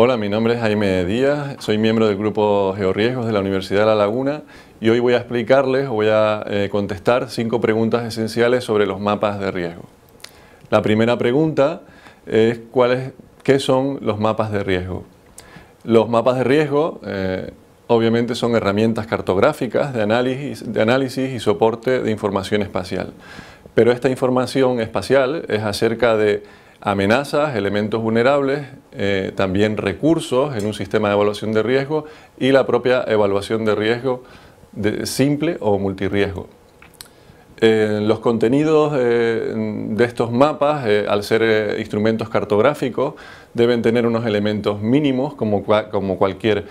Hola, mi nombre es Jaime Díaz, soy miembro del grupo Georriesgos de la Universidad de La Laguna y hoy voy a explicarles, voy a eh, contestar cinco preguntas esenciales sobre los mapas de riesgo. La primera pregunta es, ¿cuál ¿qué son los mapas de riesgo? Los mapas de riesgo eh, obviamente son herramientas cartográficas de de análisis y soporte de información espacial, pero esta información espacial es acerca de amenazas, elementos vulnerables, eh, también recursos en un sistema de evaluación de riesgo y la propia evaluación de riesgo de simple o multirriesgo. Eh, los contenidos eh, de estos mapas, al ser instrumentos cartográficos, deben tener unos elementos mínimos como, cualquier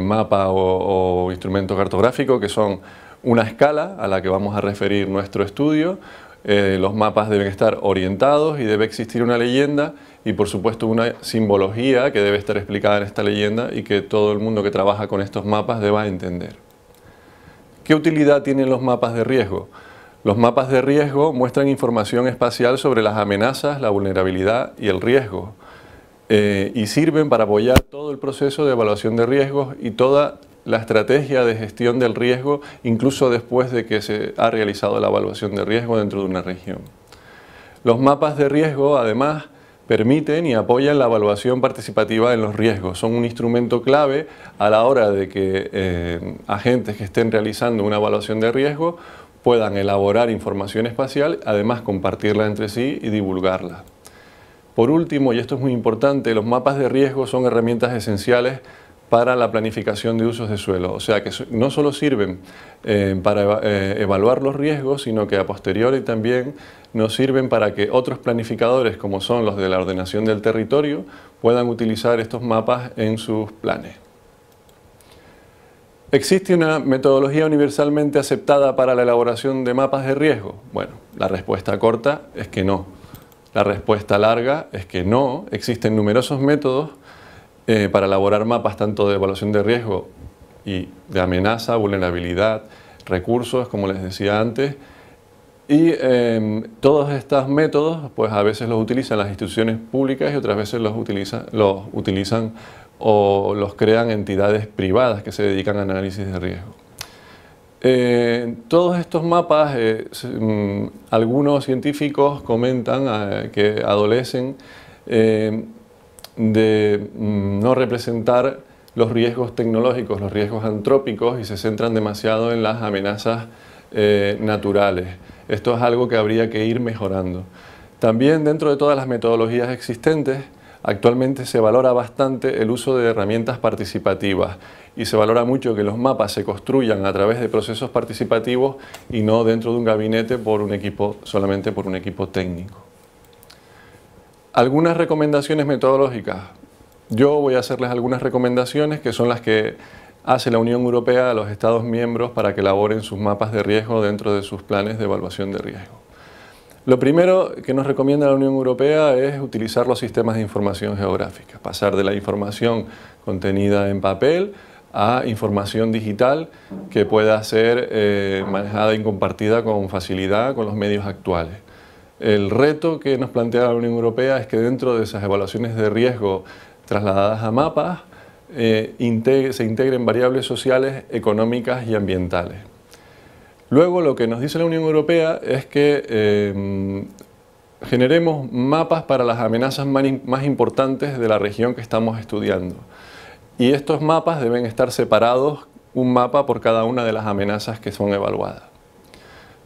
mapa o instrumento cartográfico, que son una escala a la que vamos a referir nuestro estudio, eh, los mapas deben estar orientados y debe existir una leyenda y por supuesto una simbología que debe estar explicada en esta leyenda y que todo el mundo que trabaja con estos mapas deba entender. ¿Qué utilidad tienen los mapas de riesgo? Los mapas de riesgo muestran información espacial sobre las amenazas, la vulnerabilidad y el riesgo eh, y sirven para apoyar todo el proceso de evaluación de riesgos y toda la estrategia de gestión del riesgo incluso después de que se ha realizado la evaluación de riesgo dentro de una región. Los mapas de riesgo, además, permiten y apoyan la evaluación participativa en los riesgos. Son un instrumento clave a la hora de que eh, agentes que estén realizando una evaluación de riesgo puedan elaborar información espacial, además compartirla entre sí y divulgarla. Por último, y esto es muy importante, los mapas de riesgo son herramientas esenciales para la planificación de usos de suelo. O sea que no solo sirven eh, para eh, evaluar los riesgos, sino que a posteriori también nos sirven para que otros planificadores, como son los de la ordenación del territorio, puedan utilizar estos mapas en sus planes. ¿Existe una metodología universalmente aceptada para la elaboración de mapas de riesgo? Bueno, la respuesta corta es que no. La respuesta larga es que no. Existen numerosos métodos eh, para elaborar mapas tanto de evaluación de riesgo y de amenaza, vulnerabilidad, recursos, como les decía antes. Y em, todos estos métodos, pues a veces los utilizan las instituciones públicas y otras veces los utilizan, o los crean entidades privadas que se dedican a análisis de riesgo. Eh, todos estos mapas, eh, mm, algunos científicos comentan que adolecen de mm, no representar los riesgos tecnológicos, los riesgos antrópicos y se centran demasiado en las amenazas eh, naturales. Esto es algo que habría que ir mejorando. También dentro de todas las metodologías existentes, actualmente se valora bastante el uso de herramientas participativas y se valora mucho que los mapas se construyan a través de procesos participativos y no dentro de un gabinete por un equipo, solamente por un equipo técnico. Algunas recomendaciones metodológicas. Yo voy a hacerles algunas recomendaciones que son las que hace la Unión Europea a los Estados miembros para que elaboren sus mapas de riesgo dentro de sus planes de evaluación de riesgo. Lo primero que nos recomienda la Unión Europea es utilizar los sistemas de información geográfica, pasar de la información contenida en papel a información digital que pueda ser eh, manejada y compartida con facilidad con los medios actuales. El reto que nos plantea la Unión Europea es que dentro de esas evaluaciones de riesgo trasladadas a mapas eh, se integren variables sociales, económicas y ambientales. Luego lo que nos dice la Unión Europea es que eh, generemos mapas para las amenazas más importantes de la región que estamos estudiando. Y estos mapas deben estar separados, un mapa por cada una de las amenazas que son evaluadas.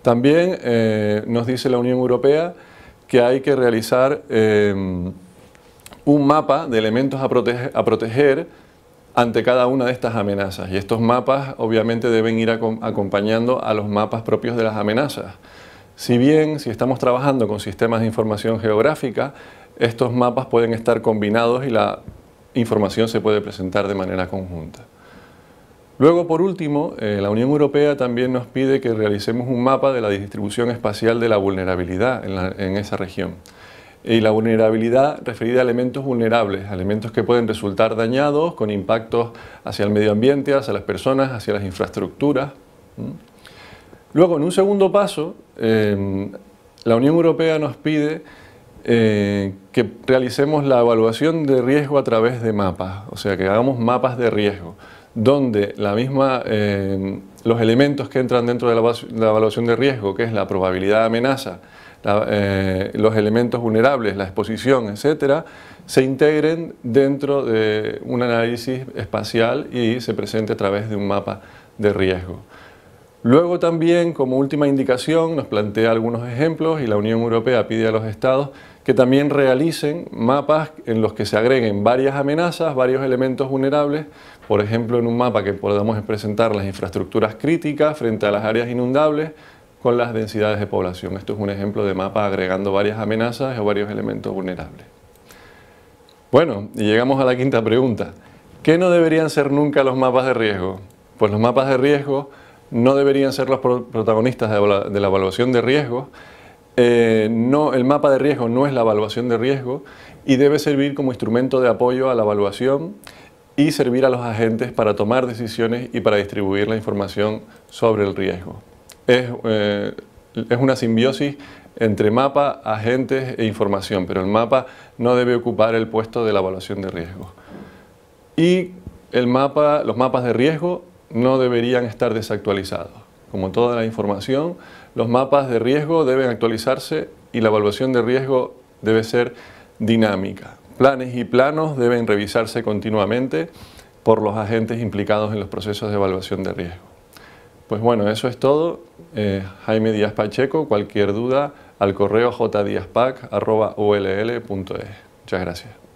También eh, nos dice la Unión Europea que hay que realizar em, un mapa de elementos a, proteger ante cada una de estas amenazas. Y estos mapas obviamente deben ir acompañando a los mapas propios de las amenazas. Si bien, si estamos trabajando con sistemas de información geográfica, estos mapas pueden estar combinados y la información se puede presentar de manera conjunta. Luego, por último, eh, la Unión Europea también nos pide que realicemos un mapa de la distribución espacial de la vulnerabilidad en, esa región. Y la vulnerabilidad referida a elementos vulnerables, elementos que pueden resultar dañados con impactos hacia el medio ambiente, hacia las personas, hacia las infraestructuras. Luego, en un segundo paso, em, la Unión Europea nos pide eh, que realicemos la evaluación de riesgo a través de mapas, o sea, que hagamos mapas de riesgo donde la misma, eh, los elementos que entran dentro de la, evaluación de riesgo, que es la probabilidad de amenaza, eh, los elementos vulnerables, la exposición, etcétera, se integren dentro de un análisis espacial y se presente a través de un mapa de riesgo. Luego también, como última indicación, nos plantea algunos ejemplos y la Unión Europea pide a los estados que también realicen mapas en los que se agreguen varias amenazas, varios elementos vulnerables, por ejemplo en un mapa que podamos presentar las infraestructuras críticas frente a las áreas inundables con las densidades de población. Esto es un ejemplo de mapa agregando varias amenazas o varios elementos vulnerables. Bueno, y llegamos a la quinta pregunta. ¿Qué no deberían ser nunca los mapas de riesgo? Pues los mapas de riesgo no deberían ser los protagonistas de la evaluación de riesgos, eh, no, el mapa de riesgo no es la evaluación de riesgo y debe servir como instrumento de apoyo a la evaluación y servir a los agentes para tomar decisiones y para distribuir la información sobre el riesgo. Es, eh, una simbiosis entre mapa, agentes e información, pero el mapa no debe ocupar el puesto de la evaluación de riesgo. Y los mapas de riesgo no deberían estar desactualizados. Como toda la información, los mapas de riesgo deben actualizarse y la evaluación de riesgo debe ser dinámica. Planes y planos deben revisarse continuamente por los agentes implicados en los procesos de evaluación de riesgo. Pues bueno, eso es todo. Eh, Jaime Díaz Pacheco, cualquier duda al correo jdiazpac.ull.es. Muchas gracias.